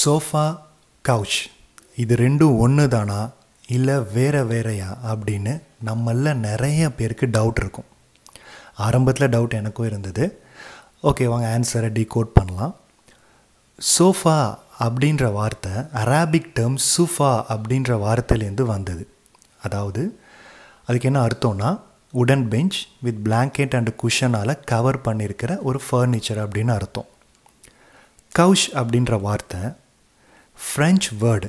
sofa couch இது ரெண்டும் ஒன்று தானா இல்லை வேறு வேறையா அப்படின்னு நம்மள நிறைய பேருக்கு டவுட் இருக்கும் ஆரம்பத்தில் டவுட் எனக்கும் இருந்தது ஓகே வாங்க ஆன்சரை கோட் பண்ணலாம் சோஃபா அப்படின்ற வார்த்தை அராபிக் டேர்ம் சூஃபா அப்படின்ற வார்த்தையிலேருந்து வந்தது அதாவது அதுக்கு என்ன அர்த்தம்னா உடன் பெஞ்ச் வித் பிளாங்கெட் அண்ட் குஷனால் கவர் பண்ணியிருக்கிற ஒரு ஃபர்னிச்சர் அப்படின்னு அர்த்தம் கவுஷ் அப்படின்ற வார்த்தை ஃப்ரெஞ்ச் வேர்டு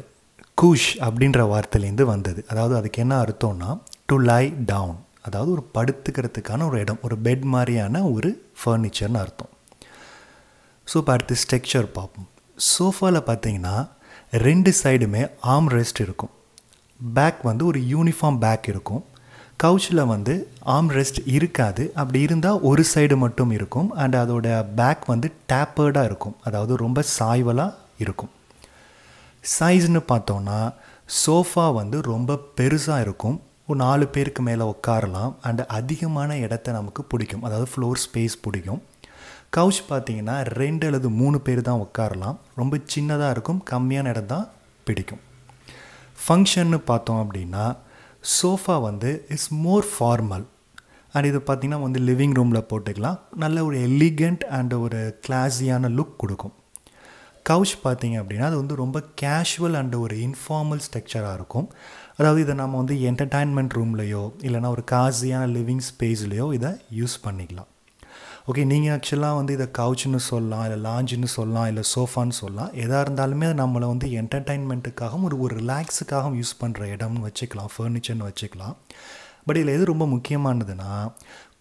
கூஷ் அப்படின்ற வார்த்தையிலேருந்து வந்தது அதாவது அதுக்கு என்ன அர்த்தம்னா டு லை டவுன் அதாவது ஒரு படுத்துக்கிறதுக்கான ஒரு இடம் ஒரு பெட் மாதிரியான ஒரு ஃபர்னிச்சர்னு அர்த்தம் ஸோ இப்போ அடுத்து ஸ்ட்ரக்சர் பார்ப்போம் சோஃபாவில் பார்த்தீங்கன்னா ரெண்டு சைடுமே ஆம் ரெஸ்ட் இருக்கும் பேக் வந்து ஒரு யூனிஃபார்ம் பேக் இருக்கும் கவுச்சில் வந்து ஆம் ரெஸ்ட் இருக்காது அப்படி இருந்தால் ஒரு சைடு மட்டும் இருக்கும் அண்ட் அதோட பேக் வந்து டேப்பர்டாக இருக்கும் அதாவது ரொம்ப சாய்வலாக இருக்கும் சைஸ்னு பார்த்தோன்னா சோஃபா வந்து ரொம்ப பெருசாக இருக்கும் ஒரு நாலு பேருக்கு மேலே உட்காரலாம் அண்ட் அதிகமான இடத்த நமக்கு பிடிக்கும் அதாவது ஃப்ளோர் ஸ்பேஸ் பிடிக்கும் கவுச் பார்த்திங்கன்னா ரெண்டு அல்லது மூணு பேர் தான் உட்காரலாம் ரொம்ப சின்னதாக இருக்கும் கம்மியான இடம் தான் பிடிக்கும் ஃபங்க்ஷன்னு பார்த்தோம் அப்படின்னா சோஃபா வந்து இஸ் மோர் ஃபார்மல் அண்ட் இது பார்த்திங்கன்னா வந்து லிவிங் ரூமில் போட்டுக்கலாம் நல்ல ஒரு எலிகண்ட் அண்ட் ஒரு கிளாஸியான லுக் கொடுக்கும் கவுச் பார்த்திங்க அப்படின்னா அது வந்து ரொம்ப கேஷுவல் அண்ட் ஒரு இன்ஃபார்மல் ஸ்ட்ரக்சராக இருக்கும் அதாவது இதை நம்ம வந்து என்டர்டைன்மெண்ட் ரூம்லேயோ இல்லைனா ஒரு காசியான லிவிங் ஸ்பேஸ்லேயோ இதை யூஸ் பண்ணிக்கலாம் ஓகே நீங்கள் ஆக்சுவலாக வந்து இதை கவுச்சுன்னு சொல்லலாம் இல்லை லாஞ்சுன்னு சொல்லலாம் இல்லை சோஃபான்னு சொல்லலாம் எதாக இருந்தாலுமே நம்மளை வந்து என்டர்டைன்மெண்ட்டுக்காகவும் ஒரு ஒரு ரிலாக்ஸுக்காகவும் யூஸ் பண்ணுற இடம்னு வச்சுக்கலாம் ஃபர்னிச்சர்னு வச்சுக்கலாம் பட் இதில் எது ரொம்ப முக்கியமானதுன்னா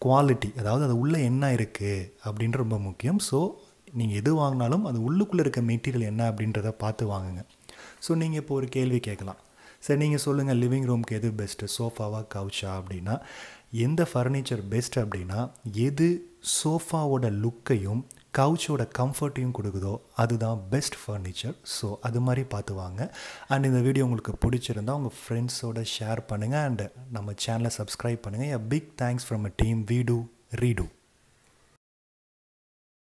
குவாலிட்டி அதாவது அது உள்ளே என்ன இருக்குது அப்படின்ற ரொம்ப முக்கியம் ஸோ நீங்கள் எது வாங்கினாலும் அது உள்ளுக்குள்ளே இருக்க மெட்டீரியல் என்ன அப்படின்றத பார்த்து வாங்குங்க ஸோ நீங்கள் இப்போ ஒரு கேள்வி கேட்கலாம் சரி நீங்கள் சொல்லுங்கள் லிவிங் ரூம்க்கு எது பெஸ்ட்டு சோஃபாவா கவுச்சா அப்படின்னா எந்த ஃபர்னிச்சர் பெஸ்ட் அப்படின்னா எது சோஃபாவோட லுக்கையும் கவுச்சோட கம்ஃபர்ட்டையும் கொடுக்குதோ அதுதான் பெஸ்ட் ஃபர்னிச்சர் ஸோ அது மாதிரி பார்த்து வாங்க அண்ட் இந்த வீடியோ உங்களுக்கு பிடிச்சிருந்தால் உங்கள் ஃப்ரெண்ட்ஸோட ஷேர் பண்ணுங்கள் அண்ட் நம்ம சேனலை சப்ஸ்கிரைப் பண்ணுங்கள் a big thanks from a team வீடு ரீடு